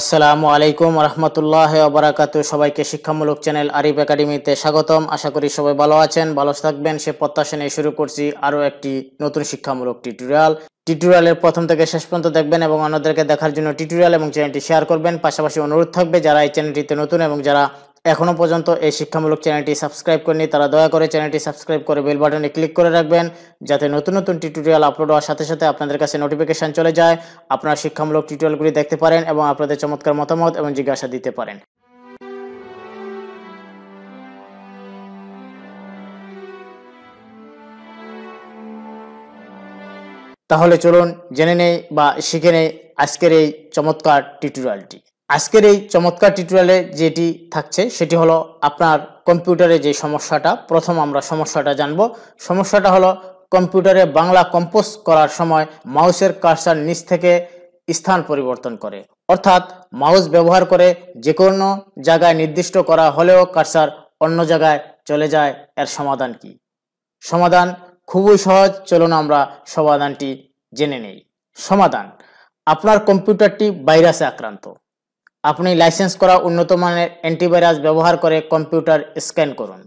আসসালামু আলাইকুম রহমতুল্লাহ আবরাকাত সবাইকে শিক্ষামূলক চ্যানেল আরিফ একাডেমিতে স্বাগতম আশা করি সবাই ভালো আছেন ভালো থাকবেন সে প্রত্যাশা নিয়ে শুরু করছি আরও একটি নতুন শিক্ষামূলক টিউটোরিয়াল টিউটোরিয়ালের প্রথম থেকে শেষ পর্যন্ত দেখবেন এবং অন্যদেরকে দেখার জন্য টিউটোরিয়াল এবং চ্যানেলটি শেয়ার করবেন পাশাপাশি অনুরোধ থাকবে যারা এই চ্যানেলটিতে নতুন এবং যারা এখনও পর্যন্ত এই শিক্ষামূলক চ্যানেলটি সাবস্ক্রাইব করেনি তারা দয়া করে চ্যানেলটি সাবস্ক্রাইব করে বেল বাটনে ক্লিক করে রাখবেন যাতে নতুন নতুন টিউটোরিয়াল আপলোড হওয়ার সাথে সাথে আপনাদের কাছে নোটিফিকেশান চলে যায় আপনারা শিক্ষামূলক টিউটোরিয়ালগুলি দেখতে পারেন এবং আপনাদের চমৎকার মতামত এবং জিজ্ঞাসা দিতে পারেন তাহলে চলুন জেনে নেই বা শিখে নেই আজকের এই চমৎকার টিউটোরিয়ালটি আজকের এই চমৎকার টিউটোরিয়ালে যেটি থাকছে সেটি হলো আপনার কম্পিউটারে যে সমস্যাটা প্রথম আমরা সমস্যাটা জানব সমস্যাটা হলো কম্পিউটারে বাংলা কম্পোজ করার সময় মাউসের কার্সার নিচ থেকে স্থান পরিবর্তন করে অর্থাৎ মাউস ব্যবহার করে যে কোনো জায়গায় নির্দিষ্ট করা হলেও কার্সার অন্য জায়গায় চলে যায় এর সমাধান কি সমাধান খুবই সহজ চলুন আমরা সমাধানটি জেনে নেই সমাধান আপনার কম্পিউটারটি ভাইরাসে আক্রান্ত আপনি লাইসেন্স করা উন্নত মানের অ্যান্টিভাইরাস ব্যবহার করে কম্পিউটার স্ক্যান করুন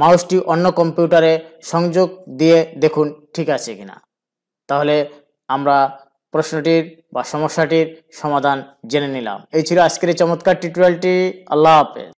মাউসটি অন্য কম্পিউটারে সংযোগ দিয়ে দেখুন ঠিক আছে কিনা তাহলে আমরা প্রশ্নটির বা সমস্যাটির সমাধান জেনে নিলাম এই ছিল আজকের চমৎকার টিউটোরিয়ালটি আল্লাহ হাফেজ